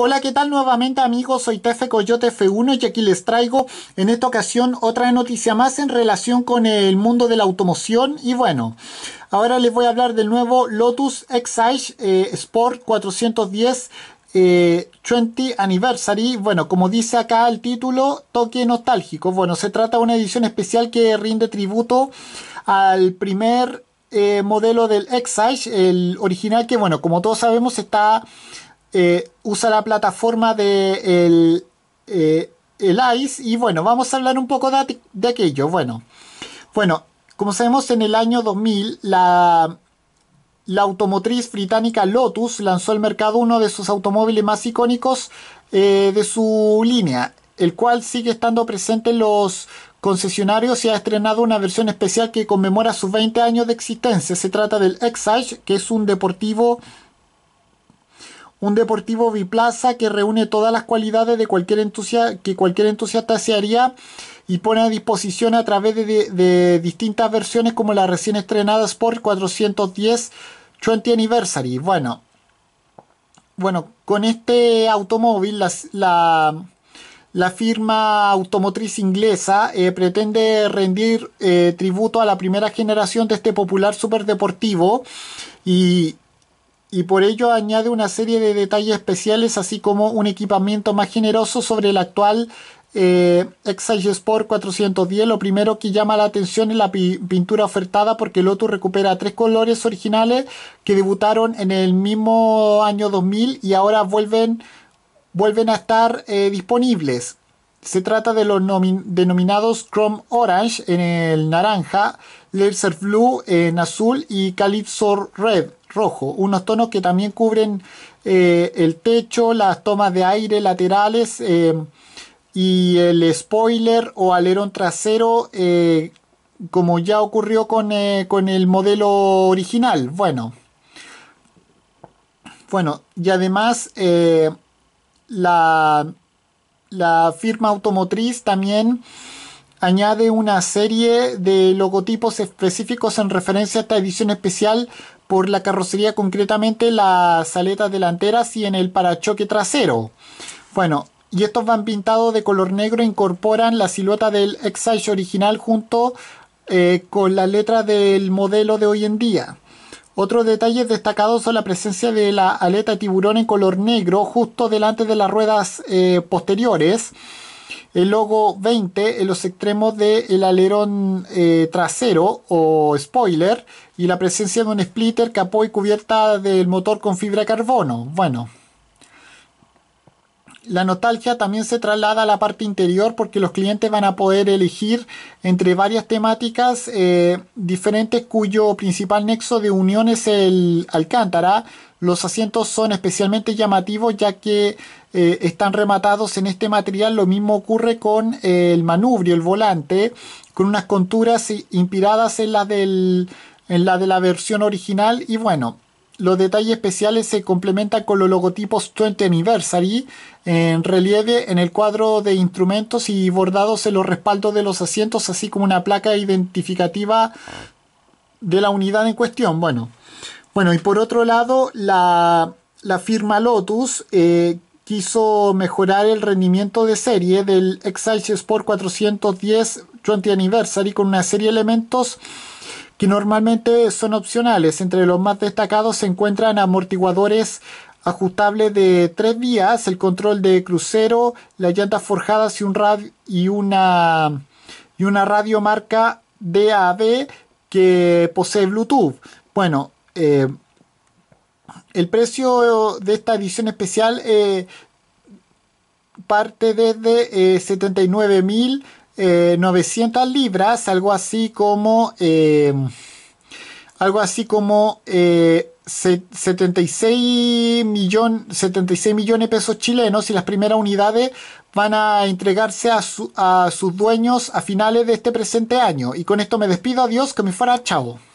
Hola, ¿qué tal nuevamente amigos? Soy Tefe Coyote F1 y aquí les traigo en esta ocasión otra noticia más en relación con el mundo de la automoción y bueno, ahora les voy a hablar del nuevo Lotus Exige eh, Sport 410 20 eh, Anniversary. Bueno, como dice acá el título, toque nostálgico. Bueno, se trata de una edición especial que rinde tributo al primer eh, modelo del Exige, el original que, bueno, como todos sabemos, está eh, usa la plataforma de eh, el, ICE y bueno, vamos a hablar un poco de, aquello. Bueno, bueno, como sabemos en el año 2000 la, la automotriz británica Lotus lanzó al mercado uno de sus automóviles más icónicos eh, de su línea, el cual sigue estando presente en los concesionarios y ha estrenado una versión especial que conmemora sus 20 años de existencia. Se trata del Exige, que es un deportivo un deportivo biplaza que reúne todas las cualidades de cualquier entusiasta, que cualquier entusiasta desearía y pone a disposición a través de, distintas versiones como la recién estrenada Sport 410 20 Anniversary. Bueno, bueno con este automóvil la, firma automotriz inglesa eh, pretende rendir eh, tributo a la primera generación de este popular superdeportivo y y por ello añade una serie de detalles especiales así como un equipamiento más generoso sobre el actual eh, Exige Sport 410 lo primero que llama la atención es la pintura ofertada porque Lotus recupera tres colores originales que debutaron en el mismo año 2000 y ahora vuelven, vuelven a estar eh, disponibles se trata de los denominados Chrome Orange en el naranja, Laser Blue en azul y Calypso Red rojo, unos tonos que también cubren eh, el techo, las tomas de aire laterales eh, y el spoiler o alerón trasero, eh, como ya ocurrió con, con, el modelo original. Bueno, bueno y además la, la firma automotriz también añade una serie de logotipos específicos en referencia a esta edición especial por la carrocería, concretamente las aletas delanteras y en el parachoque trasero. Bueno, y estos van pintados de color negro, incorporan la silueta del Excise original junto eh, con la letra del modelo de hoy en día. Otros detalles destacados son la presencia de la aleta tiburón en color negro justo delante de las ruedas eh, posteriores. El logo 20 en los extremos del alerón eh, trasero o spoiler y la presencia de un splitter, capó y cubierta del motor con fibra de carbono. Bueno, la nostalgia también se traslada a la parte interior porque los clientes van a poder elegir entre varias temáticas eh, diferentes cuyo principal nexo de unión es el alcántara. Los asientos son especialmente llamativos ya que eh, están rematados en este material. Lo mismo ocurre con el manubrio, el volante, con unas conturas inspiradas en las, del, en la de la versión original y bueno los detalles especiales se complementan con los logotipos 20 Anniversary en relieve en el cuadro de instrumentos y bordados en los respaldos de los asientos, así como una placa identificativa de la unidad en cuestión. Bueno, bueno y por otro lado, la, firma Lotus eh, quiso mejorar el rendimiento de serie del Excelsior Sport 410 20 Anniversary con una serie de elementos que normalmente son opcionales. Entre los más destacados se encuentran amortiguadores ajustables de tres vías, el control de crucero, las llantas forjadas y, y, una, y una radio marca DAB que posee Bluetooth. Bueno, eh, el precio de esta edición especial eh, parte desde eh, 79.000 900 eh, libras, algo así como, eh, algo así como 76, millones, 76 millones de pesos chilenos y las primeras unidades van a entregarse a, a sus dueños a finales de este presente año. Y con esto me despido, adiós, que me fuera, chao.